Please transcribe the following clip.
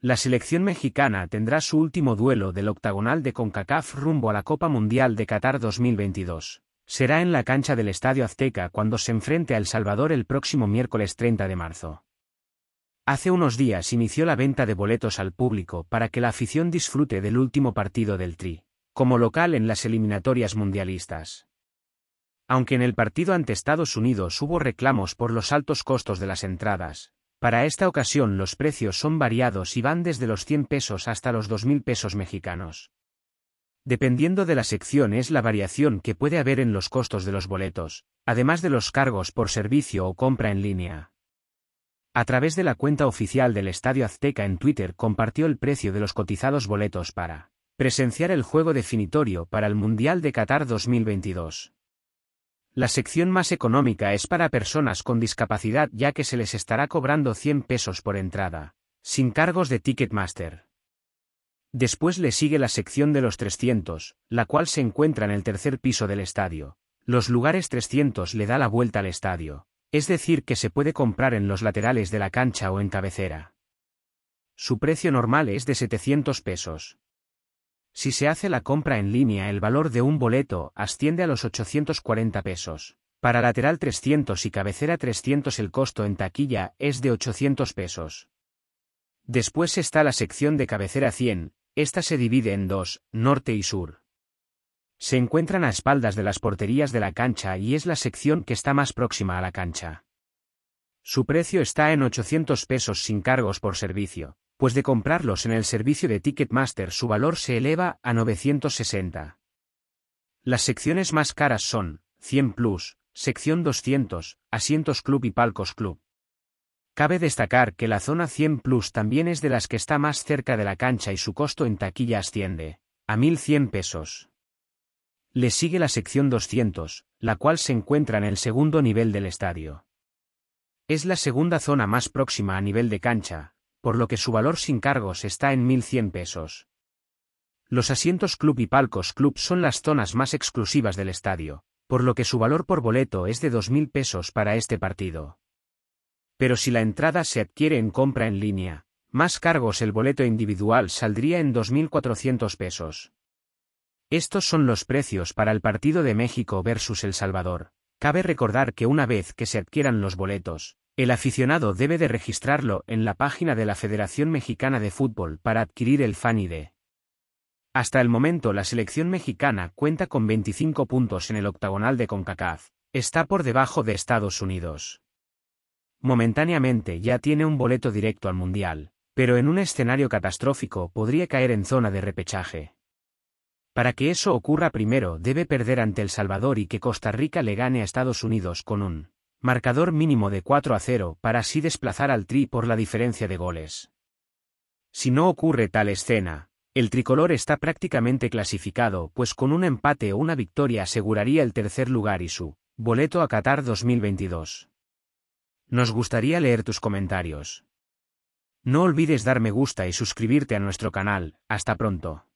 La selección mexicana tendrá su último duelo del octagonal de CONCACAF rumbo a la Copa Mundial de Qatar 2022. Será en la cancha del Estadio Azteca cuando se enfrente a El Salvador el próximo miércoles 30 de marzo. Hace unos días inició la venta de boletos al público para que la afición disfrute del último partido del Tri, como local en las eliminatorias mundialistas. Aunque en el partido ante Estados Unidos hubo reclamos por los altos costos de las entradas, para esta ocasión los precios son variados y van desde los 100 pesos hasta los 2.000 pesos mexicanos. Dependiendo de la sección es la variación que puede haber en los costos de los boletos, además de los cargos por servicio o compra en línea. A través de la cuenta oficial del Estadio Azteca en Twitter compartió el precio de los cotizados boletos para presenciar el juego definitorio para el Mundial de Qatar 2022. La sección más económica es para personas con discapacidad ya que se les estará cobrando 100 pesos por entrada, sin cargos de Ticketmaster. Después le sigue la sección de los 300, la cual se encuentra en el tercer piso del estadio. Los lugares 300 le da la vuelta al estadio, es decir que se puede comprar en los laterales de la cancha o en cabecera. Su precio normal es de 700 pesos. Si se hace la compra en línea el valor de un boleto asciende a los 840 pesos. Para lateral 300 y cabecera 300 el costo en taquilla es de 800 pesos. Después está la sección de cabecera 100, esta se divide en dos, norte y sur. Se encuentran a espaldas de las porterías de la cancha y es la sección que está más próxima a la cancha. Su precio está en 800 pesos sin cargos por servicio pues de comprarlos en el servicio de Ticketmaster su valor se eleva a 960. Las secciones más caras son 100 Plus, sección 200, asientos club y palcos club. Cabe destacar que la zona 100 Plus también es de las que está más cerca de la cancha y su costo en taquilla asciende a 1.100 pesos. Le sigue la sección 200, la cual se encuentra en el segundo nivel del estadio. Es la segunda zona más próxima a nivel de cancha, por lo que su valor sin cargos está en 1.100 pesos. Los asientos club y palcos club son las zonas más exclusivas del estadio, por lo que su valor por boleto es de 2.000 pesos para este partido. Pero si la entrada se adquiere en compra en línea, más cargos el boleto individual saldría en 2.400 pesos. Estos son los precios para el partido de México versus El Salvador. Cabe recordar que una vez que se adquieran los boletos, el aficionado debe de registrarlo en la página de la Federación Mexicana de Fútbol para adquirir el Fan ID. Hasta el momento la selección mexicana cuenta con 25 puntos en el octagonal de CONCACAF, está por debajo de Estados Unidos. Momentáneamente ya tiene un boleto directo al Mundial, pero en un escenario catastrófico podría caer en zona de repechaje. Para que eso ocurra primero debe perder ante El Salvador y que Costa Rica le gane a Estados Unidos con un Marcador mínimo de 4 a 0 para así desplazar al Tri por la diferencia de goles. Si no ocurre tal escena, el tricolor está prácticamente clasificado, pues con un empate o una victoria aseguraría el tercer lugar y su boleto a Qatar 2022. Nos gustaría leer tus comentarios. No olvides dar me gusta y suscribirte a nuestro canal. Hasta pronto.